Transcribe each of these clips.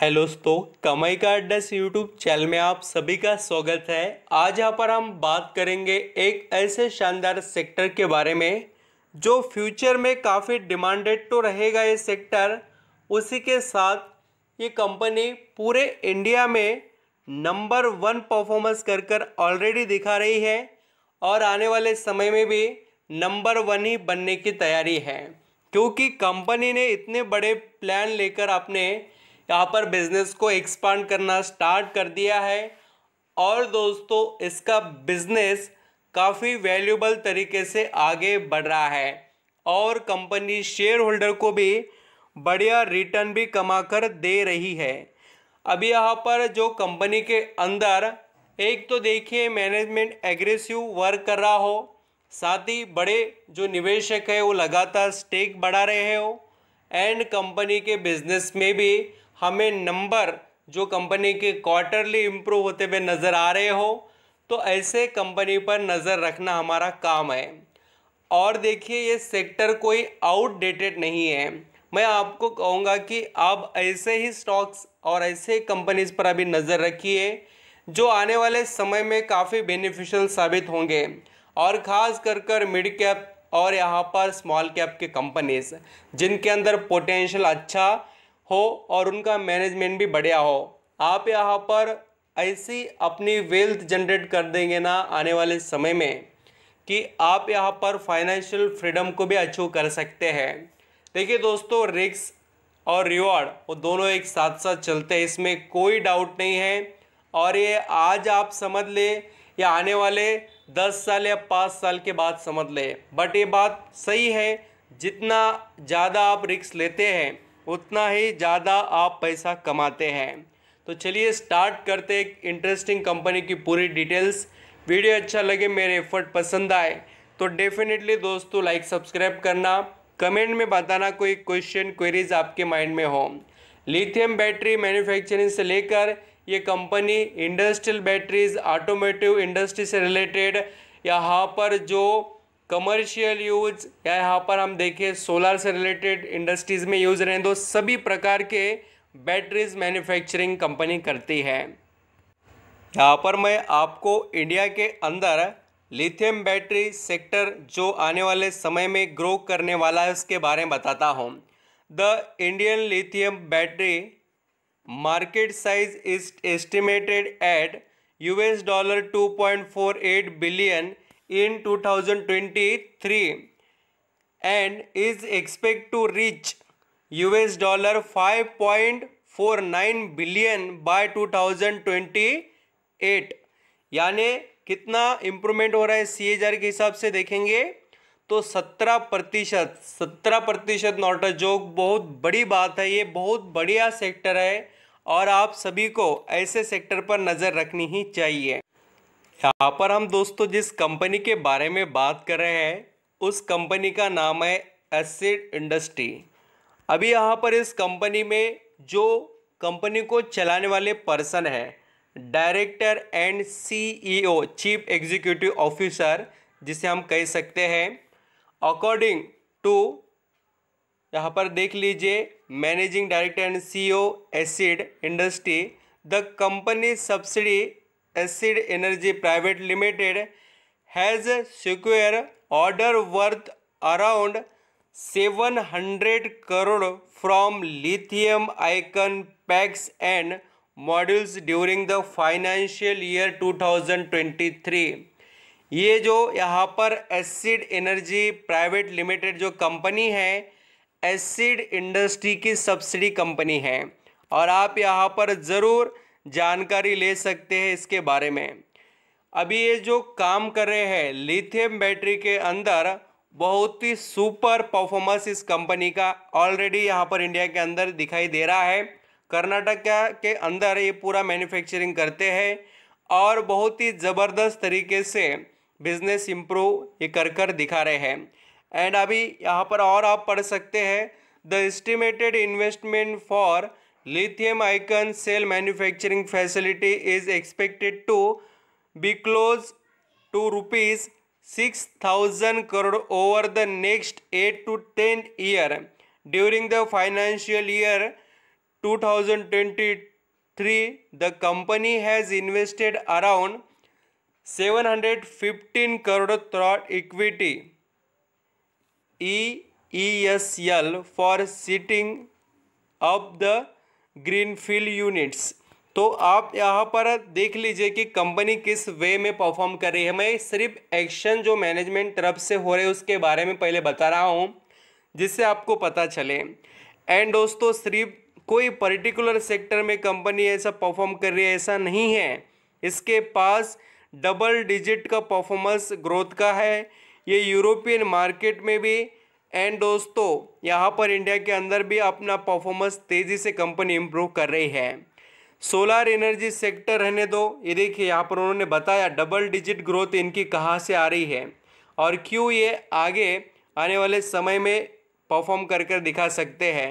hello दोस्तों कमाई का अड्डा यूट्यूब चैनल में आप सभी का स्वागत है आज यहाँ पर हम बात करेंगे एक ऐसे शानदार सेक्टर के बारे में जो फ्यूचर में काफ़ी डिमांडेड तो रहेगा ये सेक्टर उसी के साथ ये कंपनी पूरे इंडिया में नंबर वन परफॉर्मेंस कर कर ऑलरेडी दिखा रही है और आने वाले समय में भी नंबर वन ही बनने की तैयारी है क्योंकि कंपनी ने इतने बड़े प्लान लेकर अपने यहाँ पर बिज़नेस को एक्सपांड करना स्टार्ट कर दिया है और दोस्तों इसका बिज़नेस काफ़ी वैल्यूबल तरीके से आगे बढ़ रहा है और कंपनी शेयर होल्डर को भी बढ़िया रिटर्न भी कमाकर दे रही है अभी यहाँ पर जो कंपनी के अंदर एक तो देखिए मैनेजमेंट एग्रेसिव वर्क कर रहा हो साथ ही बड़े जो निवेशक है वो लगातार स्टेक बढ़ा रहे हो एंड कंपनी के बिजनेस में भी हमें नंबर जो कंपनी के क्वार्टरली इम्प्रूव होते हुए नज़र आ रहे हो तो ऐसे कंपनी पर नज़र रखना हमारा काम है और देखिए ये सेक्टर कोई आउटडेटेड नहीं है मैं आपको कहूँगा कि आप ऐसे ही स्टॉक्स और ऐसे कंपनीज पर अभी नज़र रखिए जो आने वाले समय में काफ़ी बेनिफिशियल साबित होंगे और ख़ास कर कर मिड कैप और यहाँ पर स्मॉल कैप के कंपनीज जिनके अंदर पोटेंशियल अच्छा हो और उनका मैनेजमेंट भी बढ़िया हो आप यहाँ पर ऐसी अपनी वेल्थ जनरेट कर देंगे ना आने वाले समय में कि आप यहाँ पर फाइनेंशियल फ्रीडम को भी अचीव कर सकते हैं देखिए दोस्तों रिक्स और रिवॉर्ड वो दोनों एक साथ साथ चलते हैं इसमें कोई डाउट नहीं है और ये आज आप समझ ले या आने वाले दस साल या पाँच साल के बाद समझ ले बट ये बात सही है जितना ज़्यादा आप रिक्स लेते हैं उतना ही ज़्यादा आप पैसा कमाते हैं तो चलिए स्टार्ट करते एक इंटरेस्टिंग कंपनी की पूरी डिटेल्स वीडियो अच्छा लगे मेरे एफर्ट पसंद आए तो डेफिनेटली दोस्तों लाइक सब्सक्राइब करना कमेंट में बताना कोई क्वेश्चन क्वेरीज आपके माइंड में हो लिथियम बैटरी मैन्युफैक्चरिंग से लेकर ये company industrial batteries automotive industry से रिलेटेड यहाँ पर जो कमर्शियल यूज या यहाँ पर हम देखें सोलर से रिलेटेड इंडस्ट्रीज़ में यूज़ रहें तो सभी प्रकार के बैटरीज मैन्युफैक्चरिंग कंपनी करती है यहाँ पर मैं आपको इंडिया के अंदर लिथियम बैटरी सेक्टर जो आने वाले समय में ग्रो करने वाला है उसके बारे में बताता हूँ the Indian lithium battery market size is estimated at US dollar eight billion in 2023 and is expected to reach US dollar 5.49 billion by 2028 यानी कितना इम्प्रूवमेंट हो रहा है सी के हिसाब से देखेंगे तो सत्रह प्रतिशत सत्रह प्रतिशत नॉट अ जोक बहुत बड़ी बात है ये बहुत बढ़िया सेक्टर है और आप सभी को ऐसे सेक्टर पर नज़र रखनी ही चाहिए यहाँ पर हम दोस्तों जिस कंपनी के बारे में बात कर रहे हैं उस कंपनी का नाम है एसिड इंडस्ट्री अभी यहाँ पर इस कंपनी में जो कंपनी को चलाने वाले पर्सन है director and CEO chief executive officer जिसे हम कह सकते हैं अकॉर्डिंग टू यहाँ पर देख लीजिए managing director and CEO Exide industry the company subsidy Exide energy private limited has secure order worth around seven hundred crore from lithium ion packs and modules during the financial year 2023 ये जो यहाँ पर Exide energy private limited जो company है Exide industry की subsidy company है और आप यहाँ पर ज़रूर जानकारी ले सकते हैं इसके बारे में अभी ये जो काम कर रहे हैं लिथियम बैटरी के अंदर बहुत ही सुपर परफॉर्मेंस इस कंपनी का ऑलरेडी यहाँ पर इंडिया के अंदर दिखाई दे रहा है कर्नाटक के अंदर ये पूरा मैन्युफैक्चरिंग करते हैं और बहुत ही ज़बरदस्त तरीके से बिजनेस इम्प्रूव ये कर कर दिखा रहे हैं एंड अभी यहाँ पर और आप पढ़ सकते हैं the estimated investment for Lithium ion cell manufacturing facility is expected to be close to rupees 6000 crore over the next 8 to 10 year during the financial year 2023 the company has invested around 715 crore through equity EESL for setting up the greenfield units तो आप यहाँ पर देख लीजिए कि company किस वे में perform कर रही है मैं सिर्फ एक्शन जो मैनेजमेंट तरफ से हो रहे उसके बारे में पहले बता रहा हूँ जिससे आपको पता चले एंड दोस्तों सिर्फ कोई पर्टिकुलर सेक्टर में कंपनी ऐसा परफॉर्म कर रही है ऐसा नहीं है इसके पास डबल डिजिट का परफॉर्मेंस ग्रोथ का है ये यूरोपियन मार्केट में भी एंड दोस्तों यहाँ पर इंडिया के अंदर भी अपना परफॉर्मेंस तेज़ी से कंपनी इम्प्रूव कर रही है सोलर एनर्जी सेक्टर रहने दो ये देखिए यहाँ पर उन्होंने बताया डबल डिजिट ग्रोथ इनकी कहाँ से आ रही है और क्यों ये आगे आने वाले समय में परफॉर्म कर कर दिखा सकते हैं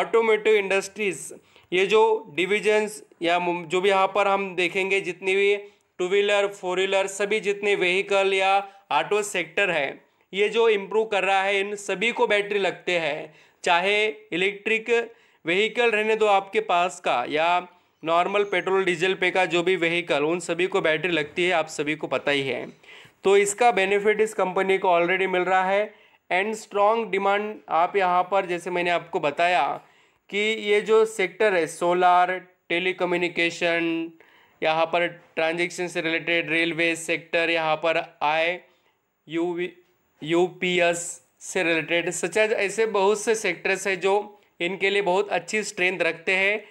ऑटोमेटिव इंडस्ट्रीज़ ये जो डिविजन्स या जो भी यहाँ पर हम देखेंगे जितनी भी टू व्हीलर फोर व्हीलर सभी जितने व्हीकल या ऑटो सेक्टर है ये जो इम्प्रूव कर रहा है इन सभी को बैटरी लगते हैं चाहे इलेक्ट्रिक व्हीकल रहने दो आपके पास का या नॉर्मल पेट्रोल डीजल पे का जो भी व्हीकल उन सभी को बैटरी लगती है आप सभी को पता ही है तो इसका बेनिफिट इस कंपनी को ऑलरेडी मिल रहा है एंड स्ट्रॉन्ग डिमांड आप यहाँ पर जैसे मैंने आपको बताया कि ये जो सेक्टर है सोलार टेलीकम्युनिकेशन यहाँ पर ट्रांजेक्शन से रिलेटेड रेलवे सेक्टर यहाँ पर आए यू यूपीएस से रिलेटेड सच ऐसे बहुत से सेक्टर्स हैं जो इनके लिए बहुत अच्छी स्ट्रेंथ रखते हैं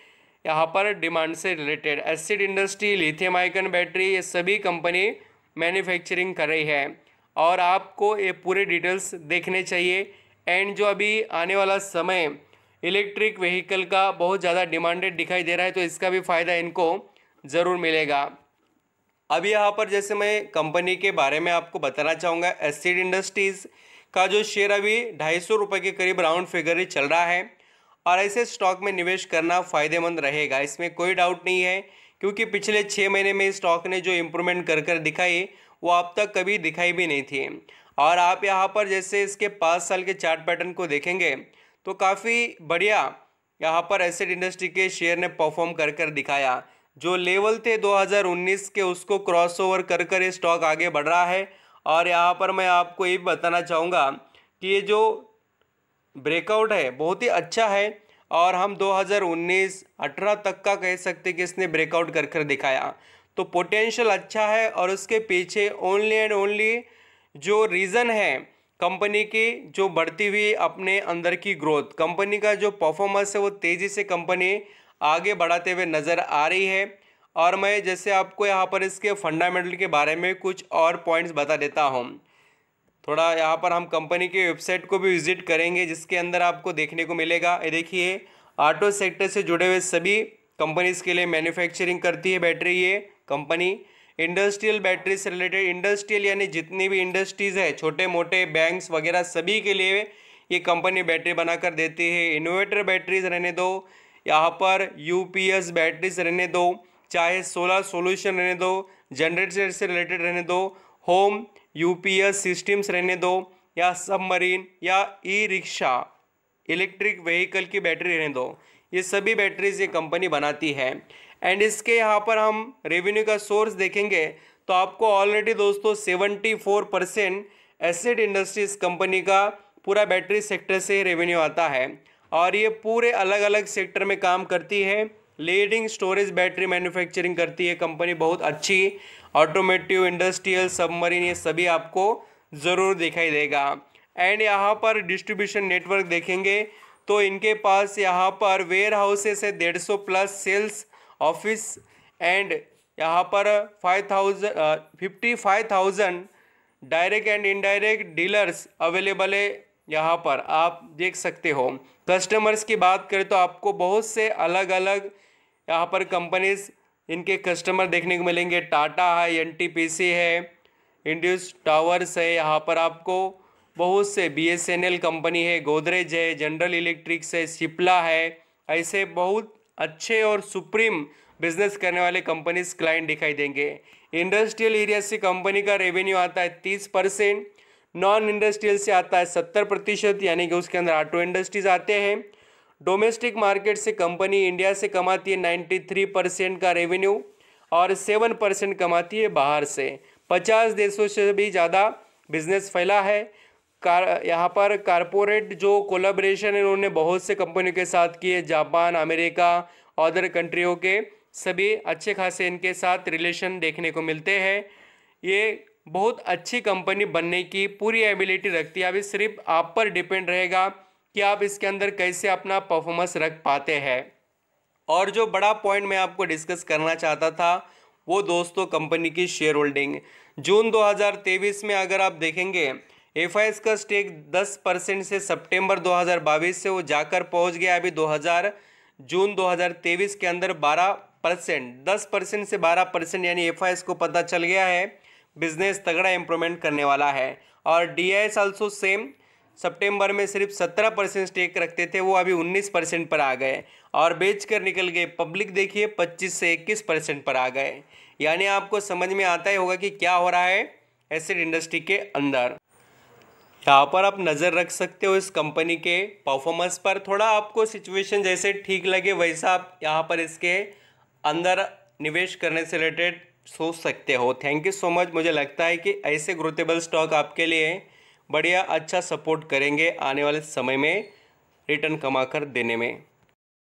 यहाँ पर डिमांड से related Exide industry lithium ion battery ये सभी कंपनी मैन्युफैक्चरिंग कर रही है और आपको ये पूरे डिटेल्स देखने चाहिए एंड जो अभी आने वाला समय इलेक्ट्रिक व्हीकल का बहुत ज़्यादा डिमांडेड दिखाई दे रहा है तो इसका भी फ़ायदा इनको ज़रूर मिलेगा अब यहाँ पर जैसे मैं कंपनी के बारे में आपको बताना चाहूँगा एसिड इंडस्ट्रीज़ का जो शेयर अभी ढाई सौ रुपये के करीब राउंड फिगर ही चल रहा है और ऐसे स्टॉक में निवेश करना फ़ायदेमंद रहेगा इसमें कोई डाउट नहीं है क्योंकि पिछले छः महीने में स्टॉक ने जो इम्प्रूवमेंट कर कर दिखाई वो अब तक कभी दिखाई भी नहीं थी और आप यहाँ पर जैसे इसके पाँच साल के चार्ट पैटर्न को देखेंगे तो काफ़ी बढ़िया यहाँ पर एसिड इंडस्ट्री के शेयर ने परफॉर्म कर कर दिखाया जो लेवल थे 2019 के उसको क्रॉस ओवर कर कर ये स्टॉक आगे बढ़ रहा है और यहाँ पर मैं आपको ये बताना चाहूँगा कि ये जो ब्रेकआउट है बहुत ही अच्छा है और हम 2019 18 तक का कह सकते कि इसने ब्रेकआउट कर कर दिखाया तो पोटेंशियल अच्छा है और उसके पीछे ओनली एंड ओनली जो रीज़न है कंपनी की जो बढ़ती हुई अपने अंदर की ग्रोथ कंपनी का जो परफॉर्मेंस है वो तेज़ी से कंपनी आगे बढ़ाते हुए नज़र आ रही है और मैं जैसे आपको यहाँ पर इसके फंडामेंटल के बारे में कुछ और पॉइंट्स बता देता हूँ थोड़ा यहाँ पर हम कंपनी के वेबसाइट को भी विजिट करेंगे जिसके अंदर आपको देखने को मिलेगा ये देखिए ऑटो सेक्टर से जुड़े हुए सभी कंपनीज़ के लिए मैन्युफैक्चरिंग करती है बैटरी ये कंपनी इंडस्ट्रियल बैटरी से रिलेटेड इंडस्ट्रियल यानी जितनी भी इंडस्ट्रीज़ है छोटे मोटे बैंक्स वगैरह सभी के लिए ये कंपनी बैटरी बनाकर देती है इन्वर्टर बैटरीज रहने दो यहाँ पर यूपीएस बैटरीज रहने दो चाहे सोलर सॉल्यूशन रहने दो जनरेटर से रिलेटेड रहने दो होम यूपीएस सिस्टम्स रहने दो या सबमरीन या ई रिक्शा इलेक्ट्रिक व्हीकल की बैटरी रहने दो ये सभी बैटरीज ये कंपनी बनाती है एंड इसके यहाँ पर हम रेवेन्यू का सोर्स देखेंगे तो आपको ऑलरेडी दोस्तों seventy four percent Exide industries company का पूरा बैटरी सेक्टर से रेवेन्यू आता है और ये पूरे अलग अलग सेक्टर में काम करती है लीडिंग स्टोरेज बैटरी मैन्युफैक्चरिंग करती है कंपनी बहुत अच्छी ऑटोमेटिव इंडस्ट्रियल सबमरीन ये सभी आपको ज़रूर दिखाई देगा एंड यहाँ पर डिस्ट्रीब्यूशन नेटवर्क देखेंगे तो इनके पास यहाँ पर वेयर हाउसेस है डेढ़ सौ प्लस सेल्स ऑफिस एंड यहाँ पर five thousand fifty five thousand direct and indirect dealers available है यहाँ पर आप देख सकते हो कस्टमर्स की बात करें तो आपको बहुत से अलग अलग यहाँ पर कंपनीज इनके कस्टमर देखने को मिलेंगे टाटा है एन है इंडियस टावर्स है यहाँ पर आपको बहुत से B S N L company है गोदरेज है जनरल इलेक्ट्रिक्स है सिप्ला है ऐसे बहुत अच्छे और सुप्रीम बिजनेस करने वाले कंपनीज क्लाइंट दिखाई देंगे इंडस्ट्रियल एरिया से कंपनी का रेवेन्यू आता है तीस परसेंट नॉन इंडस्ट्रियल से आता है सत्तर प्रतिशत यानी कि उसके अंदर ऑटो इंडस्ट्रीज आते हैं डोमेस्टिक मार्केट से कंपनी इंडिया से कमाती है नाइन्टी थ्री परसेंट का रेवेन्यू और सेवन परसेंट कमाती है बाहर से पचास देशों से भी ज़्यादा बिजनेस फैला है कार यहाँ पर कारपोरेट जो कोलाब्रेशन है उन्होंने बहुत से कंपनियों के साथ किए जापान अमेरिका अदर कंट्रियों के सभी अच्छे खासे इनके साथ रिलेशन देखने को मिलते हैं ये बहुत अच्छी कंपनी बनने की पूरी एबिलिटी रखती है अभी सिर्फ आप पर डिपेंड रहेगा कि आप इसके अंदर कैसे अपना परफॉर्मेंस रख पाते हैं और जो बड़ा पॉइंट मैं आपको डिस्कस करना चाहता था वो दोस्तों कंपनी की शेयर होल्डिंग जून 2023 में अगर आप देखेंगे एफ का स्टेक 10 परसेंट से सितंबर 2022 से वो जाकर पहुंच गया अभी 2000 जून 2023 के अंदर 12 परसेंट दस परसेंट से 12 परसेंट यानी एफ को पता चल गया है बिजनेस तगड़ा इम्प्रूवमेंट करने वाला है और D I S also same सितंबर में सिर्फ सत्रह परसेंट स्टेक रखते थे वो अभी उन्नीस परसेंट पर आ गए और बेच कर निकल गए पब्लिक देखिए पच्चीस से इक्कीस परसेंट पर आ गए यानी आपको समझ में आता ही होगा कि क्या हो रहा है एसिड इंडस्ट्री के अंदर यहाँ पर आप नज़र रख सकते हो इस कंपनी के परफॉर्मेंस पर थोड़ा आपको सिचुएशन जैसे ठीक लगे वैसा आप यहाँ पर इसके अंदर निवेश करने से रिलेटेड सोच सकते हो थैंक यू सो मच मुझे लगता है कि ऐसे ग्रोथेबल स्टॉक आपके लिए बढ़िया अच्छा सपोर्ट करेंगे आने वाले समय में रिटर्न कमा कर देने में